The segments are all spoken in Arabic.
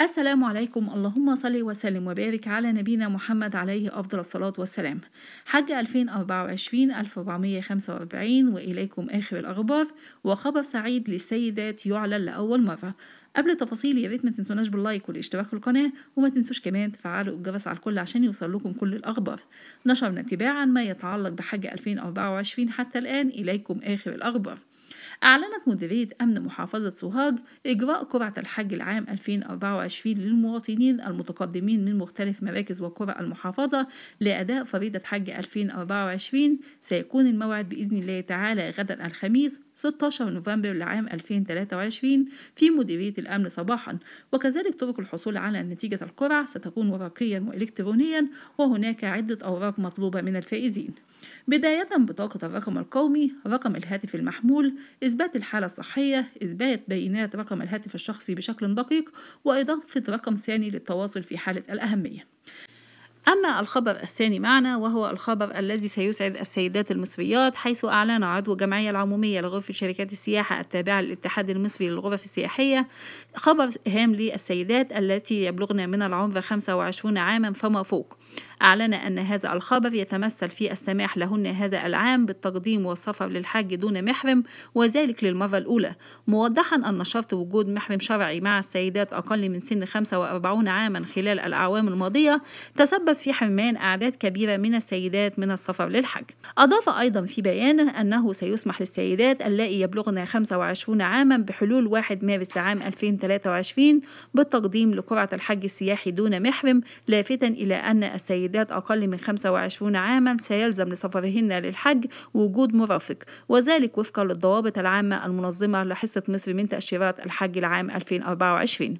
السلام عليكم اللهم صل وسلم وبارك على نبينا محمد عليه أفضل الصلاة والسلام حج 2024 1445 وإليكم آخر الأخبار وخبر سعيد للسيدات يعلن لأول مرة قبل التفاصيل يا ريت ما تنسوناش باللايك والاشتراك في القناة وما تنسوش كمان تفعلوا الجرس على الكل عشان يوصل لكم كل الأخبار نشرنا تباعا ما يتعلق بحج 2024 حتى الآن إليكم آخر الأخبار أعلنت مديرية أمن محافظة سوهاج إجراء قرعة الحج العام 2024 للمواطنين المتقدمين من مختلف مراكز وقرى المحافظة لأداء فريضة حج 2024 سيكون الموعد بإذن الله تعالى غدا الخميس 16 نوفمبر لعام 2023 في مديرية الأمن صباحا وكذلك طرق الحصول على نتيجة القرعة ستكون ورقيا وإلكترونيا وهناك عدة أوراق مطلوبة من الفائزين بداية بطاقة الرقم القومي، رقم الهاتف المحمول، إثبات الحالة الصحية، إثبات بيانات رقم الهاتف الشخصي بشكل دقيق، وإضافة رقم ثاني للتواصل في حالة الأهمية. أما الخبر الثاني معنا وهو الخبر الذي سيسعد السيدات المصريات حيث أعلن عضو الجمعية العمومية لغرفة شركات السياحة التابعة للاتحاد المصري للغرف السياحية خبر هام للسيدات التي يبلغن من العمر 25 عاما فما فوق أعلن أن هذا الخبر يتمثل في السماح لهن هذا العام بالتقديم والسفر للحج دون محرم وذلك للمرة الأولى موضحا أن شرط وجود محرم شرعي مع السيدات أقل من سن 45 عاما خلال الأعوام الماضية تسبب في حرمان أعداد كبيرة من السيدات من السفر للحج أضاف أيضا في بيانه أنه سيسمح للسيدات اللائي يبلغن 25 عاما بحلول 1 مارس لعام 2023 بالتقديم لقرعة الحج السياحي دون محرم لافتا إلى أن السيدات أقل من 25 عاما سيلزم لسفرهن للحج وجود مرافق وذلك وفقا للضوابط العامة المنظمة لحصة مصر من تأشيرات الحج العام 2024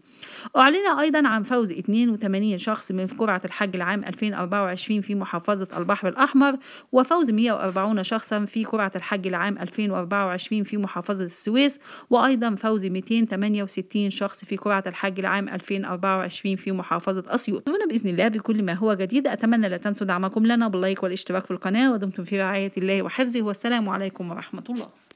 أعلن أيضا عن فوز 82 شخص من قرعة الحج العام 2024 في محافظة البحر الأحمر وفوز 140 شخصا في قرعة الحج العام 2024 في محافظة السويس وأيضا فوز 268 شخص في قرعة الحج العام 2024 في محافظة أسيوط هنا بإذن الله بكل ما هو جديد أتمنى لا تنسوا دعمكم لنا باللايك والاشتراك في القناة ودمتم في رعاية الله وحفظه والسلام عليكم ورحمة الله